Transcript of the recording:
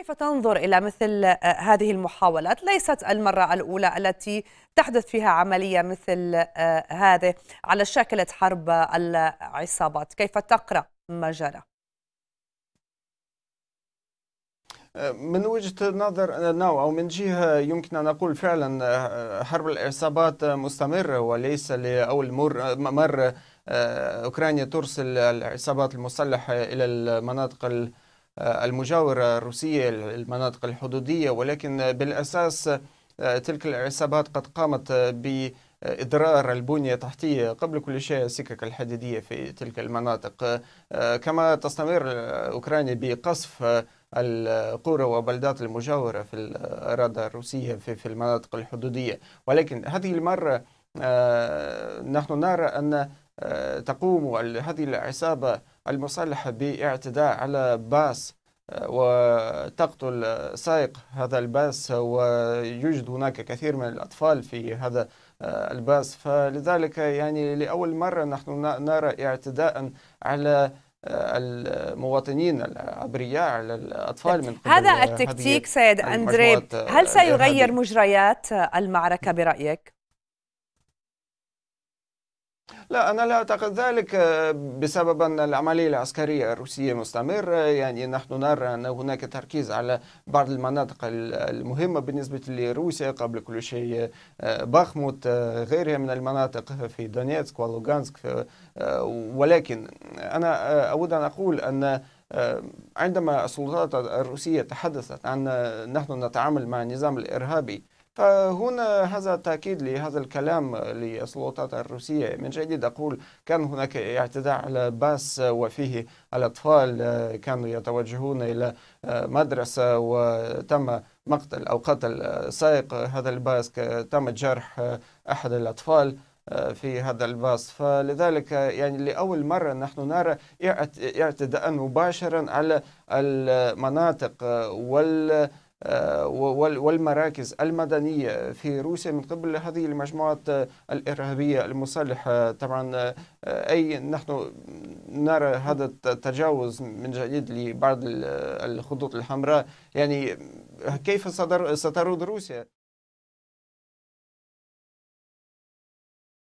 كيف تنظر إلى مثل آه، هذه المحاولات ليست المرة الأولى التي تحدث فيها عملية مثل آه، هذه على شاكلة حرب العصابات كيف تقرأ ما جرى؟ آه، من وجهة نظر ناو أو من جهة يمكن أن أقول فعلا حرب العصابات مستمرة وليس لأول مرة مر أوكرانيا ترسل العصابات المسلحة إلى المناطق آه، المجاورة الروسية المناطق الحدودية ولكن بالأساس آه، تلك العصابات قد قامت بإضرار البنية التحتية قبل كل شيء السكك الحديدية في تلك المناطق آه، كما تستمر أوكرانيا بقصف القرى وبلدات المجاورة في الأراضي الروسية في المناطق الحدودية ولكن هذه المرة نحن نرى أن آه، تقوم هذه العصابة المسلحة باعتداء على باص آه، وتقتل سائق هذا الباص ويوجد هناك كثير من الأطفال في هذا آه، الباص فلذلك يعني لأول مرة نحن نرى اعتداء على المواطنين العبرياء على الأطفال من قبل هذا التكتيك سيد أندريب هل سيغير مجريات المعركة برأيك؟ لا أنا لا أعتقد ذلك آه، بسبب أن العملية العسكرية الروسية مستمرة يعني نحن نرى أن هناك تركيز على بعض المناطق المهمة بالنسبة لروسيا قبل كل شيء آه، باخموت آه، غيرها من المناطق في دونيتسك ولوغانسك ولكن أنا أود أن أقول أن عندما السلطات الروسية تحدثت عن نحن نتعامل مع النظام الإرهابي آه، هنا هذا تأكيد لهذا الكلام للسلطات الروسية من جديد أقول كان هناك اعتداء على باس وفيه الأطفال آه، كانوا يتوجهون إلى آه، مدرسة وتم مقتل أو قتل سائق هذا الباس تم جرح أحد الأطفال في هذا الباص فلذلك يعني لأول مرة نحن نرى اعتداء مباشرا على المناطق وال آه، والمراكز المدنية في روسيا من قبل هذه المجموعات آه، الإرهابية المسلحة طبعا آه، أي نحن نرى هذا التجاوز من جديد لبعض الخطوط الحمراء يعني كيف سترد روسيا